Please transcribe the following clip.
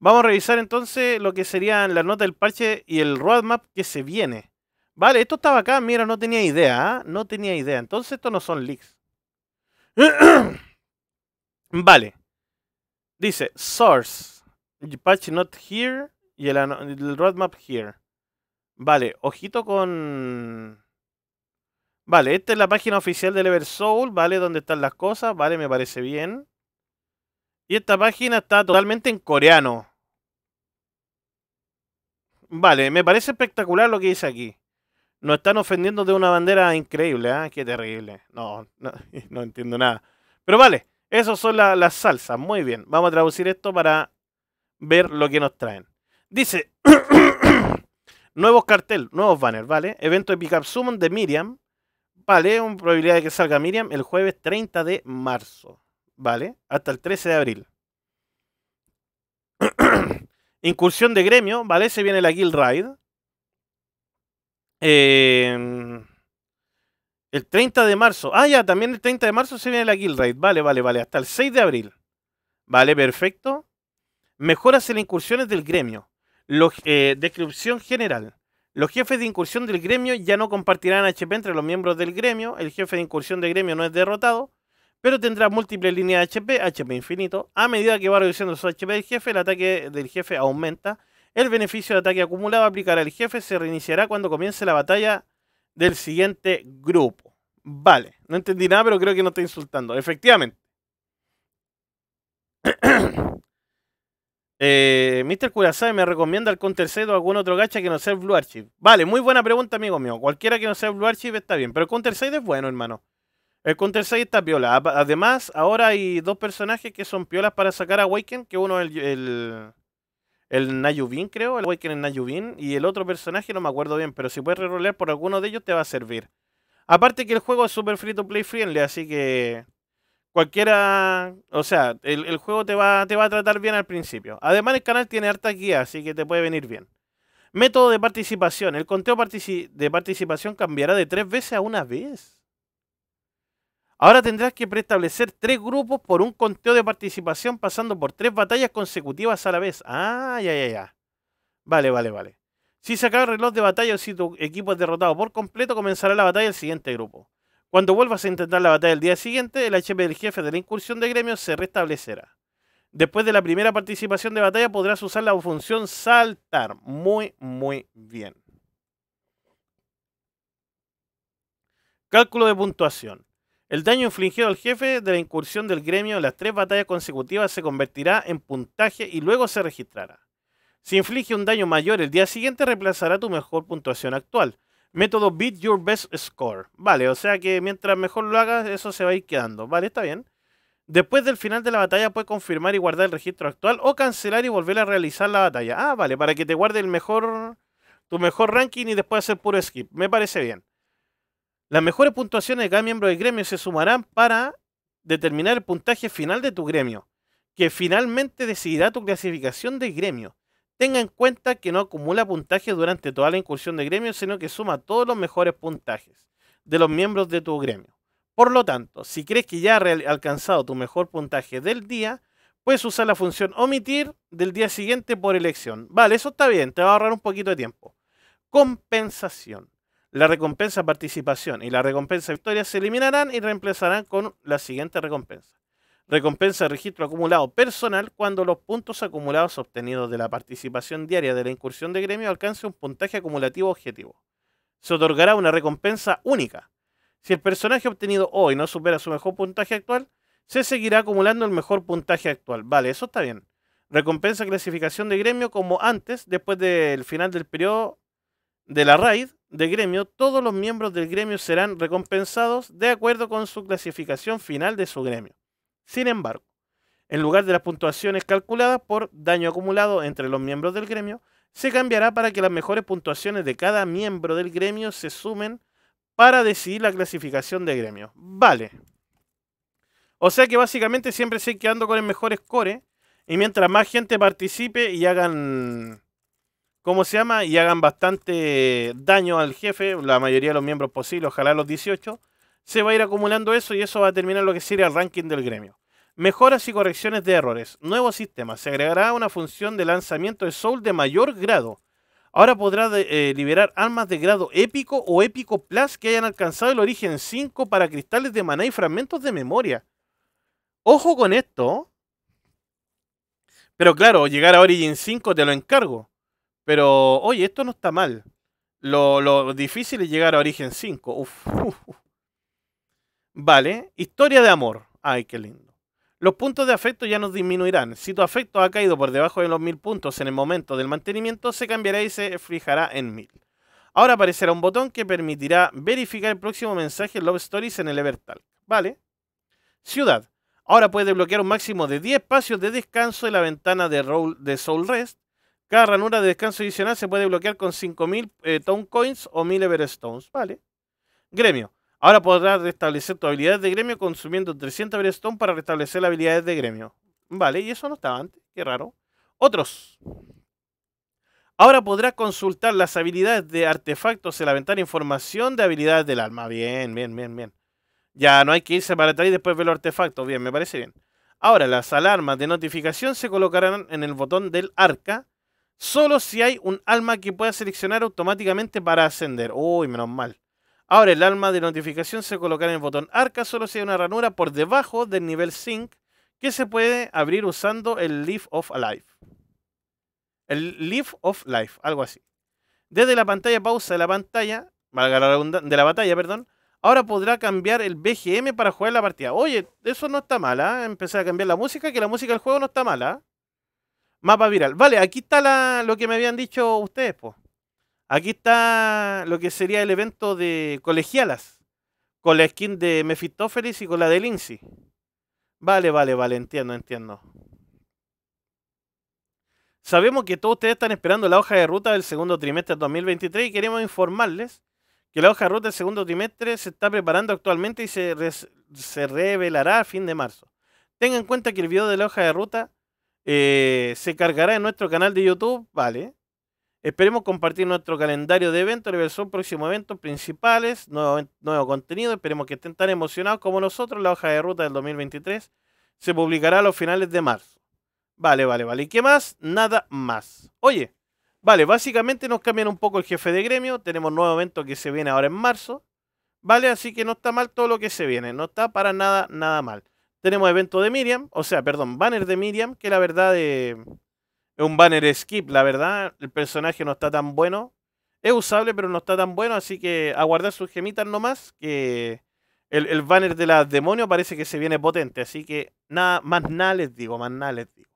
Vamos a revisar entonces lo que serían las nota del parche y el roadmap que se viene. Vale, esto estaba acá, mira, no tenía idea, ¿ah? no tenía idea. Entonces estos no son leaks. vale. Dice, source, patch not here y el, roadmap here. Vale, ojito con... Vale, esta es la página oficial de Ever Soul, ¿vale? Donde están las cosas, ¿vale? Me parece bien. Y esta página está totalmente en coreano. Vale, me parece espectacular lo que dice aquí. Nos están ofendiendo de una bandera increíble, ¿ah? Qué terrible. No, no, entiendo nada. Pero vale, esas son las salsas. Muy bien. Vamos a traducir esto para ver lo que nos traen. Dice: Nuevos cartel, nuevos banners, ¿vale? Evento de Summon de Miriam. Vale, una probabilidad de que salga Miriam el jueves 30 de marzo. ¿Vale? Hasta el 13 de abril. Incursión de gremio, ¿vale? Se viene la Guild Raid. Em, el 30 de marzo. Ah, ya, también el 30 de marzo se viene la Guild Raid. Vale, vale, vale. Hasta el 6 de abril. Vale, perfecto. Mejoras en incursiones del gremio. Los, eh, descripción general. Los jefes de incursión del gremio ya no compartirán HP entre los miembros del gremio. El jefe de incursión del gremio no es derrotado pero tendrá múltiples líneas de HP, HP infinito. A medida que va reduciendo su HP del jefe, el ataque del jefe aumenta. El beneficio de ataque acumulado aplicará al jefe se reiniciará cuando comience la batalla del siguiente grupo. Vale, no entendí nada, pero creo que no está insultando. Efectivamente. Eh, Mr. Curasae me recomienda el Counter 6 o algún otro gacha que no sea Blue Archive. Vale, muy buena pregunta, amigo mío. Cualquiera que no sea Blue Archive está bien. Pero el Counter 6 es bueno, hermano. El Counter 6 está piola. Además, ahora hay dos personajes que son piolas para sacar a Waken, que uno es el, el, Nayubin, creo, el Waken es Nayubin, y el otro personaje no me acuerdo bien, pero si puedes re-rolear por alguno de ellos te va a servir. Aparte que el juego es super free to play friendly, así que cualquiera, o sea, el, juego te va, te va a tratar bien al principio. Además el canal tiene harta guía, así que te puede venir bien. Método de participación. El conteo de participación cambiará de tres veces a una vez. Ahora tendrás que preestablecer tres grupos por un conteo de participación pasando por tres batallas consecutivas a la vez. Ah, ya, ya, ya. Vale, vale, vale. Si se acaba el reloj de batalla o si tu equipo es derrotado por completo, comenzará la batalla del siguiente grupo. Cuando vuelvas a intentar la batalla el día siguiente, el HP del jefe de la incursión de gremios se restablecerá. Después de la primera participación de batalla podrás usar la función saltar. Muy, muy bien. Cálculo de puntuación. El daño infligido al jefe de la incursión del gremio en las tres batallas consecutivas se convertirá en puntaje y luego se registrará. Si inflige un daño mayor el día siguiente, reemplazará tu mejor puntuación actual. Método Beat Your Best Score. Vale, o sea que mientras mejor lo hagas, eso se va a ir quedando. Vale, está bien. Después del final de la batalla puedes confirmar y guardar el registro actual o cancelar y volver a realizar la batalla. Ah, vale, para que te guarde el mejor, tu mejor ranking y después hacer puro skip. Me parece bien. Las mejores puntuaciones de cada miembro del gremio se sumarán para determinar el puntaje final de tu gremio, que finalmente decidirá tu clasificación de gremio. Tenga en cuenta que no acumula puntajes durante toda la incursión de gremio, sino que suma todos los mejores puntajes de los miembros de tu gremio. Por lo tanto, si crees que ya has alcanzado tu mejor puntaje del día, puedes usar la función omitir del día siguiente por elección. Vale, eso está bien, te va a ahorrar un poquito de tiempo. Compensación. La recompensa participación y la recompensa victoria se eliminarán y reemplazarán con la siguiente recompensa. Recompensa registro acumulado personal cuando los puntos acumulados obtenidos de la participación diaria de la incursión de gremio alcance un puntaje acumulativo objetivo. Se otorgará una recompensa única. Si el personaje obtenido hoy no supera su mejor puntaje actual, se seguirá acumulando el mejor puntaje actual. Vale, eso está bien. Recompensa clasificación de gremio como antes, después del final del periodo de la raid, de gremio, todos los miembros del gremio serán recompensados de acuerdo con su clasificación final de su gremio. Sin embargo, en lugar de las puntuaciones calculadas por daño acumulado entre los miembros del gremio, se cambiará para que las mejores puntuaciones de cada miembro del gremio se sumen para decidir la clasificación de gremio. Vale. O sea que básicamente siempre se quedando con el mejor score. ¿eh? Y mientras más gente participe y hagan ¿Cómo se llama? Y hagan bastante daño al jefe, la mayoría de los miembros posibles, ojalá los 18. Se va a ir acumulando eso y eso va a terminar lo que sería el ranking del gremio. Mejoras y correcciones de errores. Nuevo sistema. Se agregará una función de lanzamiento de Soul de mayor grado. Ahora podrá eh, liberar armas de grado épico o épico plus que hayan alcanzado el origen 5 para cristales de maná y fragmentos de memoria. Ojo con esto. Pero claro, llegar a origen 5 te lo encargo. Pero, oye, esto no está mal. Lo, difícil es llegar a Origen 5. Vale, historia de amor. Ay, qué lindo. Los puntos de afecto ya nos disminuirán. Si tu afecto ha caído por debajo de los 1000 puntos en el momento del mantenimiento, se cambiará y se fijará en 1000. Ahora aparecerá un botón que permitirá verificar el próximo mensaje Love Stories en el Evertalk. Vale. Ciudad. Ahora puedes bloquear un máximo de 10 espacios de descanso en la ventana de, Roll, de Soul Rest cada ranura de descanso adicional se puede bloquear con 5.000 eh, Tone Coins o 1.000 Everstones, Vale. Gremio. Ahora podrás restablecer tu habilidad de gremio consumiendo 300 Everstones para restablecer la habilidades de gremio. Vale, y eso no estaba antes. Qué raro. Otros. Ahora podrás consultar las habilidades de artefactos en la ventana información de habilidades del alma. Bien, bien, bien, bien. Ya no hay que irse para atrás y después ver los artefactos. Bien, me parece bien. Ahora las alarmas de notificación se colocarán en el botón del arca Solo si hay un alma que pueda seleccionar automáticamente para ascender. Uy, menos mal. Ahora el alma de notificación se colocará en el botón arca solo si hay una ranura por debajo del nivel sync que se puede abrir usando el Leaf of Life. El Leaf of Life, algo así. Desde la pantalla pausa de la pantalla, valga la de la batalla, perdón, ahora podrá cambiar el BGM para jugar la partida. Oye, eso no está mal, ¿eh? empecé a cambiar la música, que la música del juego no está mala. Mapa viral. Vale, aquí está lo que me habían dicho ustedes, pues. Aquí está lo que sería el evento de colegialas. Con la skin de Mephistófeles y con la de Lindsay. Vale, vale, vale, entiendo, entiendo. Sabemos que todos ustedes están esperando la hoja de ruta del segundo trimestre de 2023 y queremos informarles que la hoja de ruta del segundo trimestre se está preparando actualmente y se, se revelará a fin de marzo. Tengan en cuenta que el video de la hoja de ruta eh, se cargará en nuestro canal de YouTube, vale. Esperemos compartir nuestro calendario de eventos, son próximos eventos principales, nuevo, contenido. Esperemos que estén tan emocionados como nosotros. La hoja de ruta del 2023 se publicará a los finales de marzo. Vale, vale, vale. ¿Y qué más? Nada más. Oye, vale, básicamente nos cambian un poco el jefe de gremio. Tenemos nuevo evento que se viene ahora en marzo. Vale, así que no está mal todo lo que se viene. No está para nada, nada mal. Tenemos evento de Miriam, o sea, perdón, banner de Miriam, que la verdad eh, es un banner skip, la verdad. El personaje no está tan bueno. Es usable, pero no está tan bueno, así que aguardar sus gemitas nomás, que el, el banner de la demonio parece que se viene potente, así que nada, más nada les digo, más nada les digo.